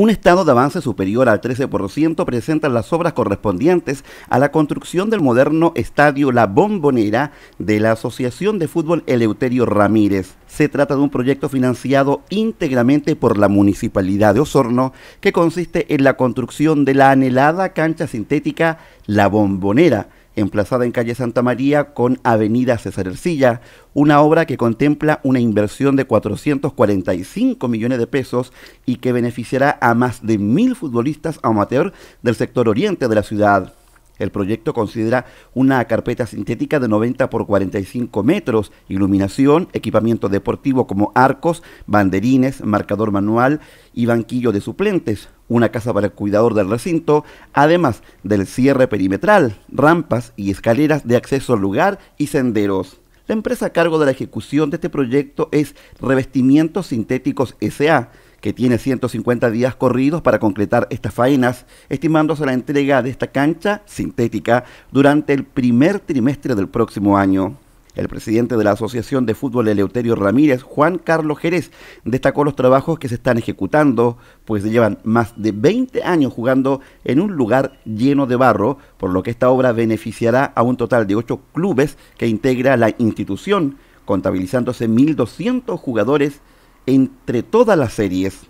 Un estado de avance superior al 13% presenta las obras correspondientes a la construcción del moderno estadio La Bombonera de la Asociación de Fútbol Eleuterio Ramírez. Se trata de un proyecto financiado íntegramente por la Municipalidad de Osorno que consiste en la construcción de la anhelada cancha sintética La Bombonera emplazada en calle Santa María con avenida César Ercilla, una obra que contempla una inversión de 445 millones de pesos y que beneficiará a más de mil futbolistas amateur del sector oriente de la ciudad. El proyecto considera una carpeta sintética de 90 por 45 metros, iluminación, equipamiento deportivo como arcos, banderines, marcador manual y banquillo de suplentes, una casa para el cuidador del recinto, además del cierre perimetral, rampas y escaleras de acceso al lugar y senderos. La empresa a cargo de la ejecución de este proyecto es Revestimientos Sintéticos SA que tiene 150 días corridos para concretar estas faenas, estimándose la entrega de esta cancha sintética durante el primer trimestre del próximo año. El presidente de la Asociación de Fútbol Eleuterio Ramírez, Juan Carlos Jerez, destacó los trabajos que se están ejecutando, pues llevan más de 20 años jugando en un lugar lleno de barro, por lo que esta obra beneficiará a un total de 8 clubes que integra la institución, contabilizándose 1.200 jugadores entre todas las series